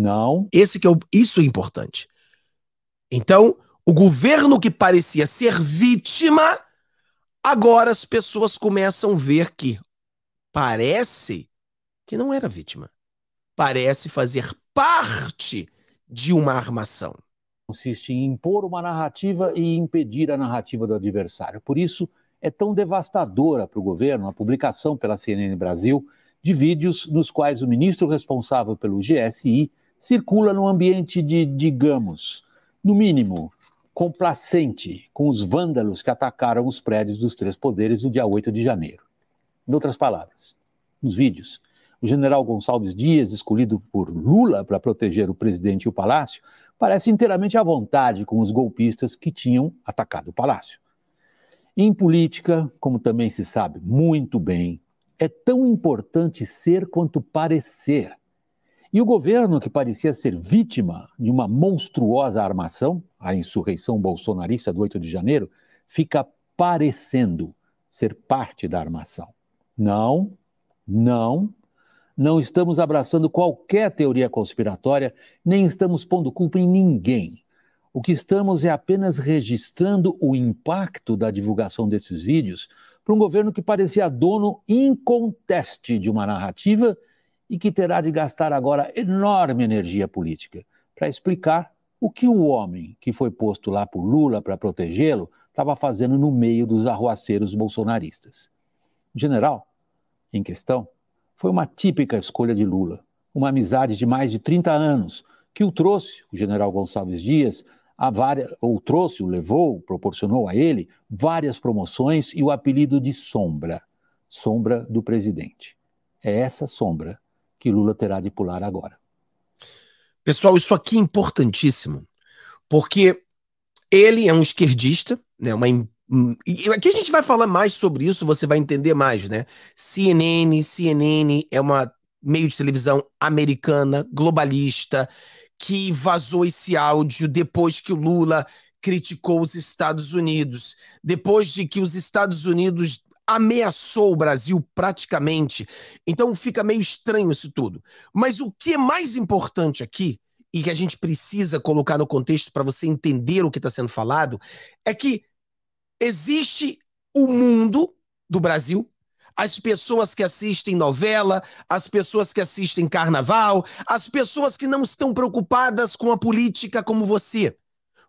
Não. Esse que é o, isso é importante. Então, o governo que parecia ser vítima, agora as pessoas começam a ver que parece que não era vítima. Parece fazer parte de uma armação. Consiste em impor uma narrativa e impedir a narrativa do adversário. Por isso, é tão devastadora para o governo a publicação pela CNN Brasil de vídeos nos quais o ministro responsável pelo GSI circula num ambiente de, digamos, no mínimo, complacente com os vândalos que atacaram os prédios dos três poderes no dia 8 de janeiro. Em outras palavras, nos vídeos, o general Gonçalves Dias, escolhido por Lula para proteger o presidente e o palácio, parece inteiramente à vontade com os golpistas que tinham atacado o palácio. Em política, como também se sabe muito bem, é tão importante ser quanto parecer. E o governo, que parecia ser vítima de uma monstruosa armação, a insurreição bolsonarista do 8 de janeiro, fica parecendo ser parte da armação. Não, não, não estamos abraçando qualquer teoria conspiratória, nem estamos pondo culpa em ninguém. O que estamos é apenas registrando o impacto da divulgação desses vídeos para um governo que parecia dono inconteste de uma narrativa e que terá de gastar agora enorme energia política para explicar o que o homem que foi posto lá por Lula para protegê-lo estava fazendo no meio dos arruaceiros bolsonaristas. O general, em questão, foi uma típica escolha de Lula, uma amizade de mais de 30 anos, que o trouxe, o general Gonçalves Dias, a várias, ou trouxe, o levou, proporcionou a ele várias promoções e o apelido de Sombra, Sombra do Presidente. É essa sombra que Lula terá de pular agora. Pessoal, isso aqui é importantíssimo, porque ele é um esquerdista, né, uma Aqui a gente vai falar mais sobre isso, você vai entender mais, né? CNN, CNN é uma meio de televisão americana, globalista, que vazou esse áudio depois que o Lula criticou os Estados Unidos, depois de que os Estados Unidos ameaçou o Brasil praticamente. Então fica meio estranho isso tudo. Mas o que é mais importante aqui, e que a gente precisa colocar no contexto para você entender o que está sendo falado, é que existe o mundo do Brasil, as pessoas que assistem novela, as pessoas que assistem carnaval, as pessoas que não estão preocupadas com a política como você.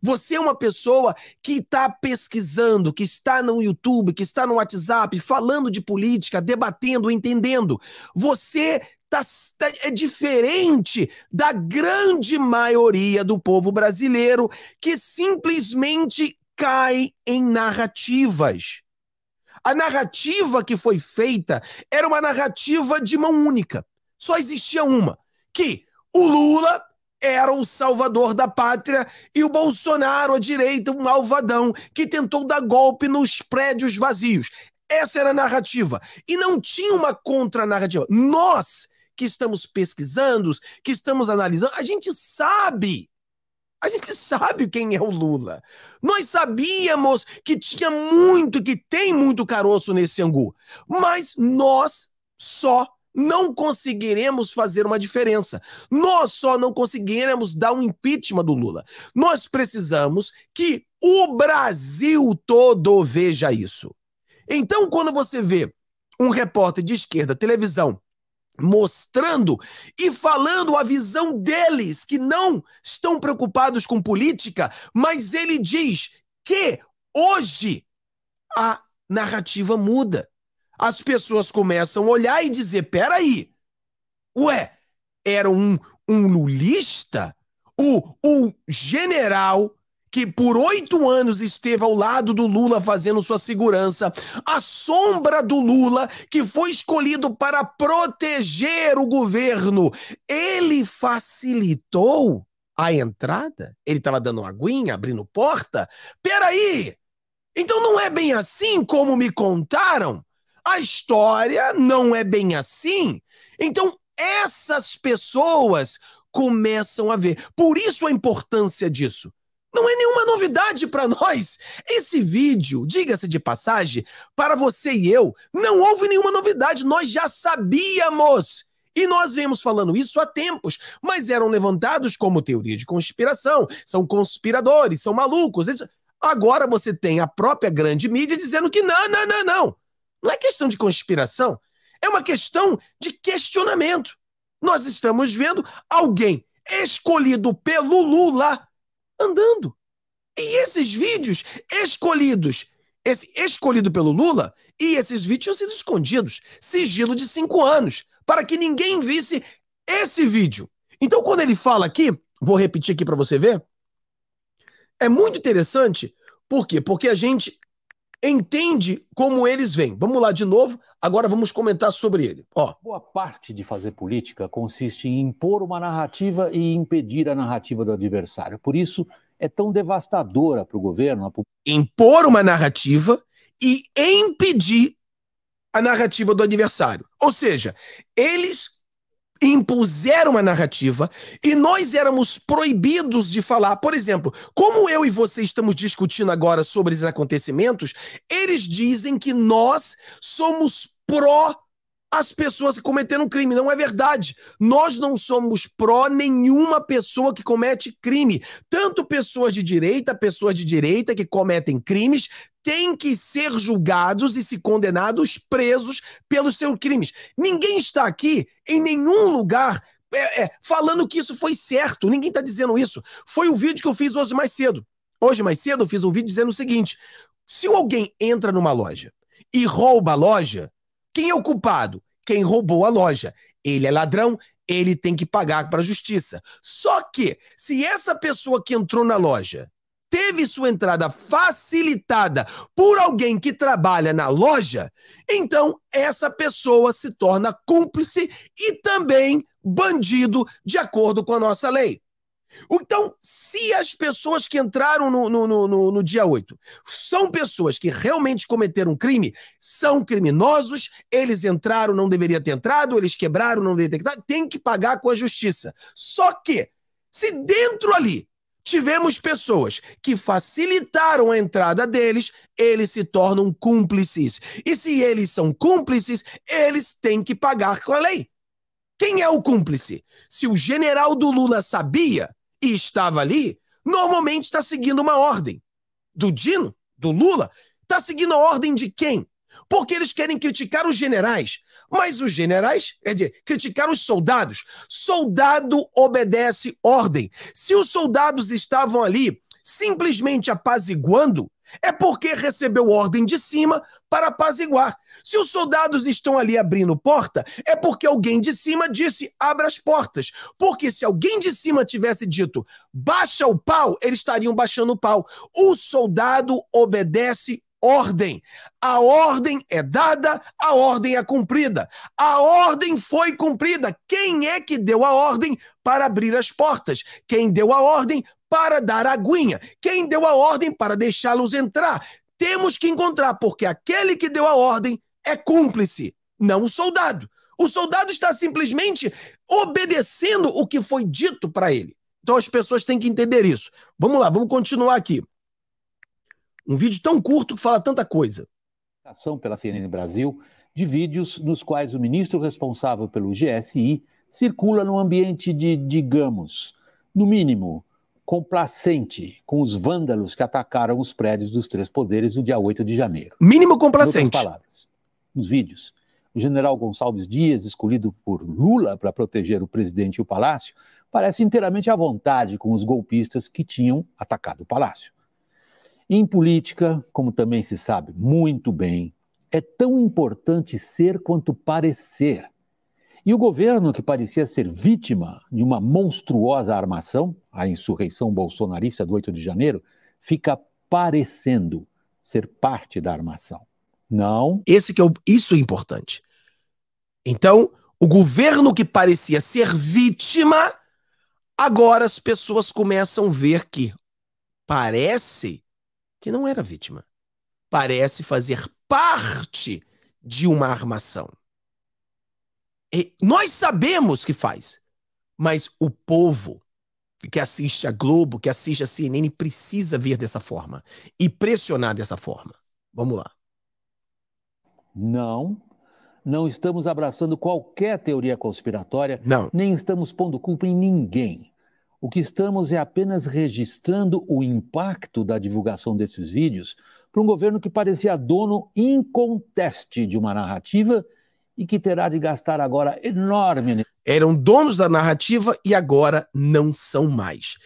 Você é uma pessoa que está pesquisando, que está no YouTube, que está no WhatsApp, falando de política, debatendo, entendendo. Você tá, tá, é diferente da grande maioria do povo brasileiro que simplesmente cai em narrativas. A narrativa que foi feita era uma narrativa de mão única. Só existia uma, que o Lula era o salvador da pátria e o Bolsonaro à direita, um malvadão que tentou dar golpe nos prédios vazios. Essa era a narrativa. E não tinha uma contranarrativa. Nós que estamos pesquisando, que estamos analisando, a gente sabe. A gente sabe quem é o Lula. Nós sabíamos que tinha muito, que tem muito caroço nesse angu. Mas nós só não conseguiremos fazer uma diferença. Nós só não conseguiremos dar um impeachment do Lula. Nós precisamos que o Brasil todo veja isso. Então, quando você vê um repórter de esquerda, televisão, mostrando e falando a visão deles, que não estão preocupados com política, mas ele diz que hoje a narrativa muda as pessoas começam a olhar e dizer: peraí, ué, era um, um lulista? O, o general que por oito anos esteve ao lado do Lula fazendo sua segurança, a sombra do Lula, que foi escolhido para proteger o governo, ele facilitou a entrada? Ele estava dando uma aguinha, abrindo porta? Peraí! Então não é bem assim como me contaram? A história não é bem assim. Então, essas pessoas começam a ver. Por isso a importância disso. Não é nenhuma novidade para nós. Esse vídeo, diga-se de passagem, para você e eu, não houve nenhuma novidade, nós já sabíamos. E nós vemos falando isso há tempos, mas eram levantados como teoria de conspiração, são conspiradores, são malucos. Agora você tem a própria grande mídia dizendo que não, não, não, não. Não é questão de conspiração, é uma questão de questionamento. Nós estamos vendo alguém escolhido pelo Lula andando. E esses vídeos escolhidos, esse escolhido pelo Lula, e esses vídeos tinham sido escondidos, sigilo de cinco anos, para que ninguém visse esse vídeo. Então, quando ele fala aqui, vou repetir aqui para você ver, é muito interessante. Por quê? Porque a gente entende como eles vêm. Vamos lá de novo, agora vamos comentar sobre ele. Ó. Boa parte de fazer política consiste em impor uma narrativa e impedir a narrativa do adversário. Por isso, é tão devastadora para o governo. Impor uma narrativa e impedir a narrativa do adversário. Ou seja, eles impuseram uma narrativa e nós éramos proibidos de falar. Por exemplo, como eu e você estamos discutindo agora sobre esses acontecimentos, eles dizem que nós somos pró as pessoas que cometeram um crime. Não é verdade. Nós não somos pró nenhuma pessoa que comete crime. Tanto pessoas de direita, pessoas de direita que cometem crimes, têm que ser julgados e se condenados, presos pelos seus crimes. Ninguém está aqui, em nenhum lugar, é, é, falando que isso foi certo. Ninguém está dizendo isso. Foi o vídeo que eu fiz hoje mais cedo. Hoje mais cedo eu fiz um vídeo dizendo o seguinte: se alguém entra numa loja e rouba a loja, quem é o culpado? Quem roubou a loja. Ele é ladrão, ele tem que pagar para a justiça. Só que, se essa pessoa que entrou na loja teve sua entrada facilitada por alguém que trabalha na loja, então essa pessoa se torna cúmplice e também bandido de acordo com a nossa lei. Então, se as pessoas que entraram no, no, no, no, dia 8 são pessoas que realmente cometeram crime, são criminosos, eles entraram, não deveria ter entrado, eles quebraram, não deveria ter entrado, tem que pagar com a justiça. Só que, se dentro ali tivemos pessoas que facilitaram a entrada deles, eles se tornam cúmplices. E se eles são cúmplices, eles têm que pagar com a lei. Quem é o cúmplice? Se o general do Lula sabia e estava ali, normalmente está seguindo uma ordem. Do Dino? Do Lula? Está seguindo a ordem de quem? Porque eles querem criticar os generais. Mas os generais, quer dizer, criticar os soldados. Soldado obedece ordem. Se os soldados estavam ali simplesmente apaziguando, é porque recebeu ordem de cima para apaziguar. Se os soldados estão ali abrindo porta, é porque alguém de cima disse abra as portas. Porque se alguém de cima tivesse dito baixa o pau, eles estariam baixando o pau. O soldado obedece ordem. A ordem é dada, a ordem é cumprida. A ordem foi cumprida. Quem é que deu a ordem para abrir as portas? Quem deu a ordem para dar aguinha? Quem deu a ordem para deixá-los entrar? Temos que encontrar, porque aquele que deu a ordem é cúmplice, não o soldado. O soldado está simplesmente obedecendo o que foi dito para ele. Então as pessoas têm que entender isso. Vamos lá, vamos continuar aqui. Um vídeo tão curto que fala tanta coisa. Ação pela CNN Brasil de vídeos nos quais o ministro responsável pelo GSI circula num ambiente de, digamos, no mínimo, complacente com os vândalos que atacaram os prédios dos três poderes no dia 8 de janeiro. Mínimo complacente. Em palavras, nos vídeos, o general Gonçalves Dias, escolhido por Lula para proteger o presidente e o palácio, parece inteiramente à vontade com os golpistas que tinham atacado o palácio em política, como também se sabe muito bem, é tão importante ser quanto parecer. E o governo, que parecia ser vítima de uma monstruosa armação, a insurreição bolsonarista do 8 de janeiro, fica parecendo ser parte da armação. Não. Esse que é o, isso é importante. Então, o governo que parecia ser vítima, agora as pessoas começam a ver que parece que não era vítima, parece fazer parte de uma armação. E nós sabemos que faz, mas o povo que assiste a Globo, que assiste a CNN, precisa ver dessa forma e pressionar dessa forma. Vamos lá. Não, não estamos abraçando qualquer teoria conspiratória, não. nem estamos pondo culpa em ninguém. O que estamos é apenas registrando o impacto da divulgação desses vídeos para um governo que parecia dono inconteste de uma narrativa e que terá de gastar agora enorme. Eram donos da narrativa e agora não são mais.